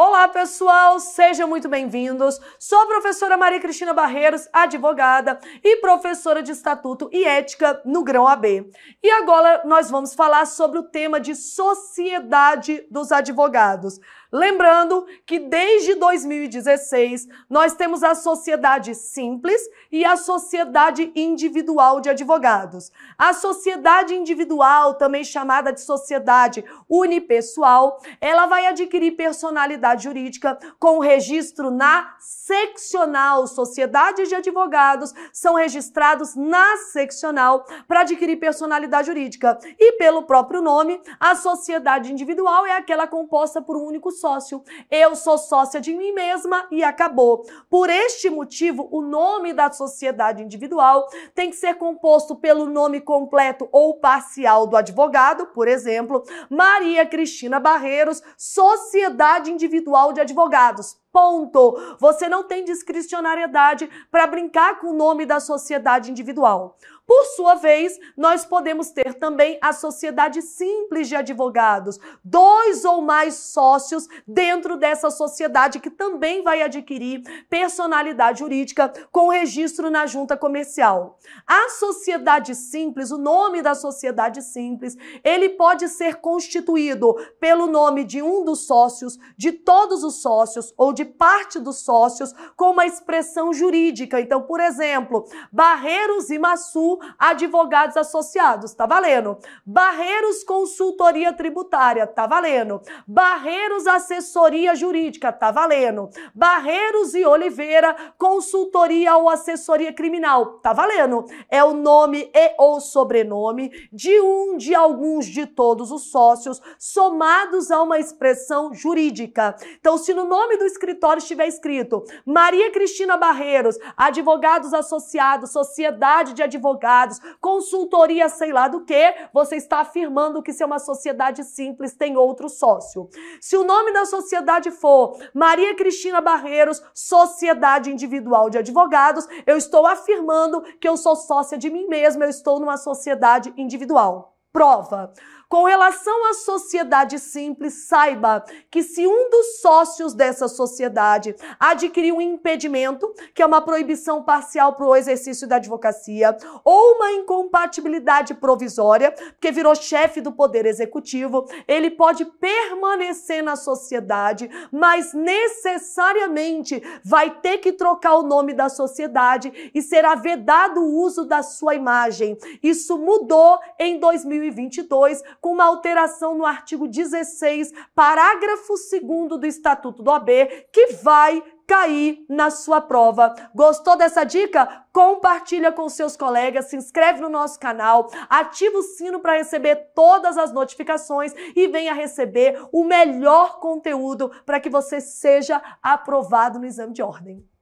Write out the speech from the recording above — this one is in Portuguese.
Olá, pessoal, sejam muito bem-vindos. Sou a professora Maria Cristina Barreiros, advogada e professora de Estatuto e Ética no Grão AB. E agora nós vamos falar sobre o tema de Sociedade dos Advogados. Lembrando que desde 2016 nós temos a sociedade simples e a sociedade individual de advogados. A sociedade individual, também chamada de sociedade unipessoal, ela vai adquirir personalidade jurídica com registro na seccional. Sociedades de advogados são registrados na seccional para adquirir personalidade jurídica. E pelo próprio nome, a sociedade individual é aquela composta por um único sócio. Eu sou sócia de mim mesma e acabou. Por este motivo, o nome da sociedade individual tem que ser composto pelo nome completo ou parcial do advogado, por exemplo, Maria Cristina Barreiros, Sociedade Individual de Advogados ponto. Você não tem discricionariedade para brincar com o nome da sociedade individual. Por sua vez, nós podemos ter também a sociedade simples de advogados, dois ou mais sócios dentro dessa sociedade que também vai adquirir personalidade jurídica com registro na junta comercial. A sociedade simples, o nome da sociedade simples, ele pode ser constituído pelo nome de um dos sócios, de todos os sócios ou de parte dos sócios com uma expressão jurídica. Então, por exemplo, Barreiros e Massu Advogados Associados, tá valendo. Barreiros Consultoria Tributária, tá valendo. Barreiros Assessoria Jurídica, tá valendo. Barreiros e Oliveira Consultoria ou Assessoria Criminal, tá valendo. É o nome e ou sobrenome de um, de alguns, de todos os sócios somados a uma expressão jurídica. Então, se no nome do escritório escritório estiver escrito Maria Cristina Barreiros, advogados associados, sociedade de advogados, consultoria, sei lá do que, você está afirmando que se é uma sociedade simples tem outro sócio. Se o nome da sociedade for Maria Cristina Barreiros, Sociedade Individual de Advogados, eu estou afirmando que eu sou sócia de mim mesma, eu estou numa sociedade individual prova. Com relação à sociedade simples, saiba que se um dos sócios dessa sociedade adquirir um impedimento, que é uma proibição parcial para o exercício da advocacia, ou uma incompatibilidade provisória, porque virou chefe do poder executivo, ele pode permanecer na sociedade, mas necessariamente vai ter que trocar o nome da sociedade e será vedado o uso da sua imagem. Isso mudou em 2000 2022, com uma alteração no artigo 16, parágrafo 2 do Estatuto do OAB, que vai cair na sua prova. Gostou dessa dica? Compartilha com seus colegas, se inscreve no nosso canal, ativa o sino para receber todas as notificações e venha receber o melhor conteúdo para que você seja aprovado no exame de ordem.